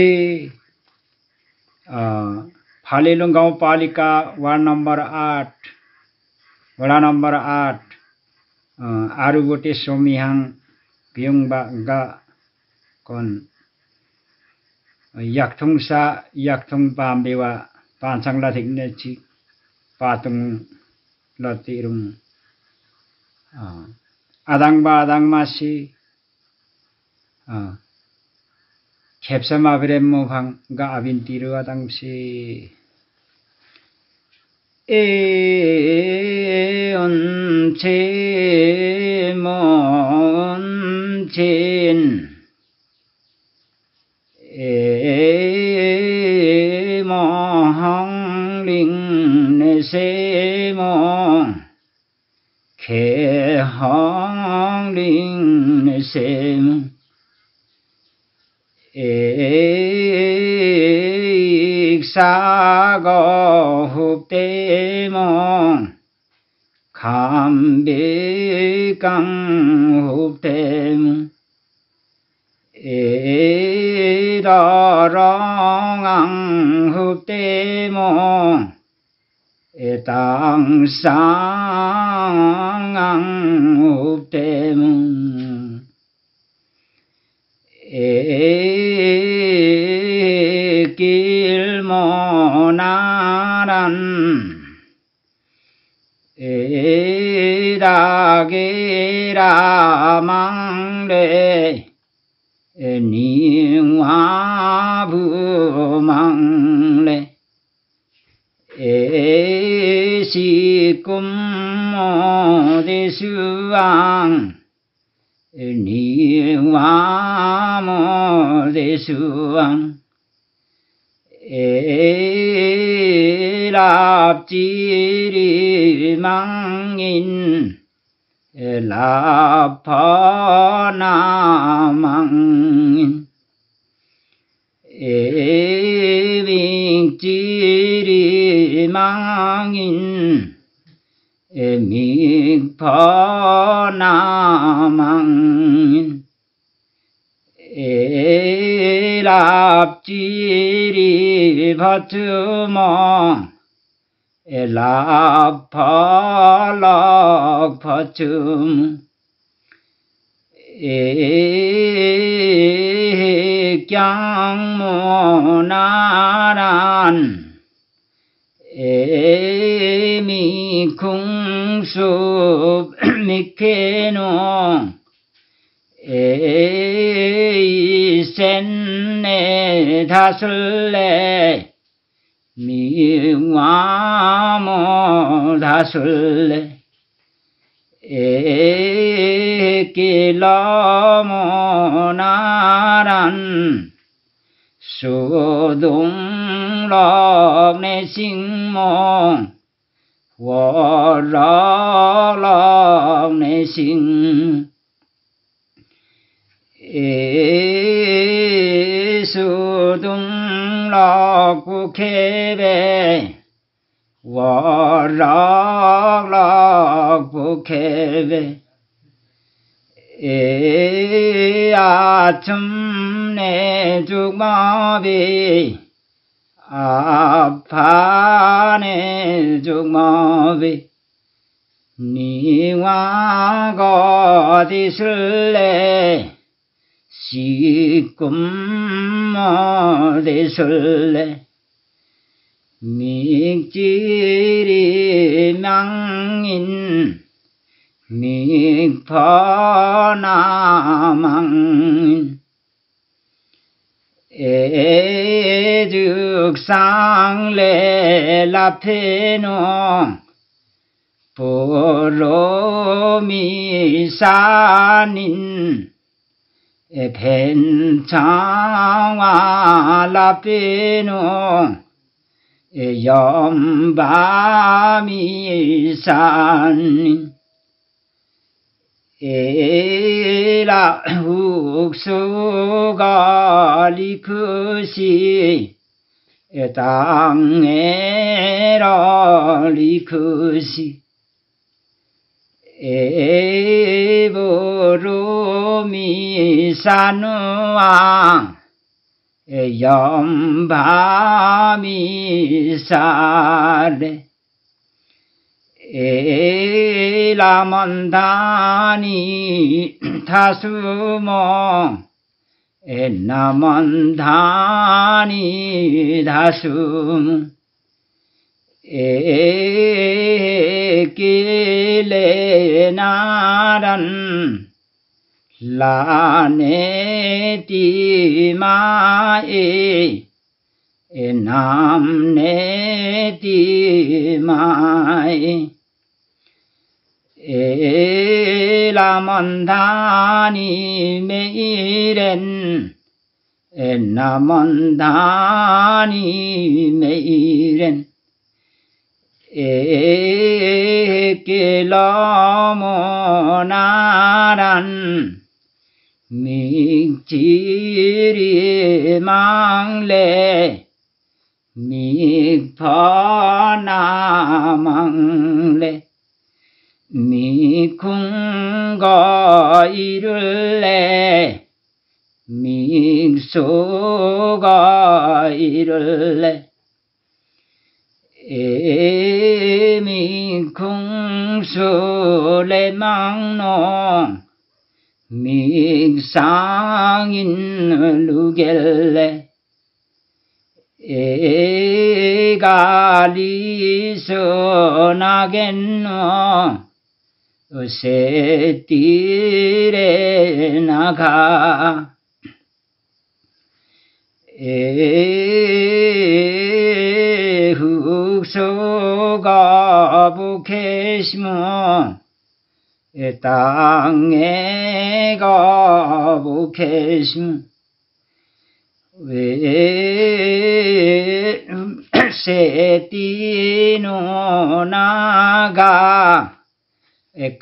ए फालेलुङ गाउँपालिका ward number आठ वडा नम्बर आठ आरुगोटे सोमिहाङ भियोङबा कन याक्थुङसा याक्थुङ पाम्बेवा पानसाङला थिक्ने छि पातुङ लतिरुङ आदाङबा आदाङमासी Kepsa Mabremo Hanga Avintiru Adamsi Eon Chemon Chen Emo Hong Ling Nesemo Ke Hong Ling Nesemo 익사거흡대모 감비강흡대모 에러렁앙흡대모 에땅쌍앙흡대모 에 길모나란 에라게라 망래 닝화부 망래 에시꿈모대수왕 닝화모대수왕 에랍지리망인 라파나망인 에빙지리망인 에밍파나망인 에 চিরি ভচুম এলাভ ফলক ভচুম এ ক্যাং মনারান এ মি খুং সুব মিখেনো এ 다술래 미와 모다술래 에길로모나란 수동럽내싱몽 워럭럽내싱 에 둥럭 북해배 워럭럭 북해배 이 아침 내 죽마비 아파 내 죽마비 니와 어디 있을래 지금 말해줄래 믹질이 망인 믹파나망인 애득상레 라페노 보로미산인 벤창아 라비노 염밤이산 예, 에라 욱수가 리크시 예, 땅에라 리크시 에보로미 사누아 염바미 사레 에라만다니 다수모 에나만다니 다수 에 கீழே நாடன் லானே தீமாயே நாம் நேதிமாய் ஏலமந்தானி மெயிரன் என்ன மந்தானி மெயிரன் 에길러모나란 믹지리 망래 믹파나 망래 미쿵거 이를래 믹소가 이를래 에 min kung su le mang nong mig sang in lu gelle e ga li so na gen no se ti re na ga e 흑소가 부케시몬 에 땅에가 부케시몬 세티노 나가 에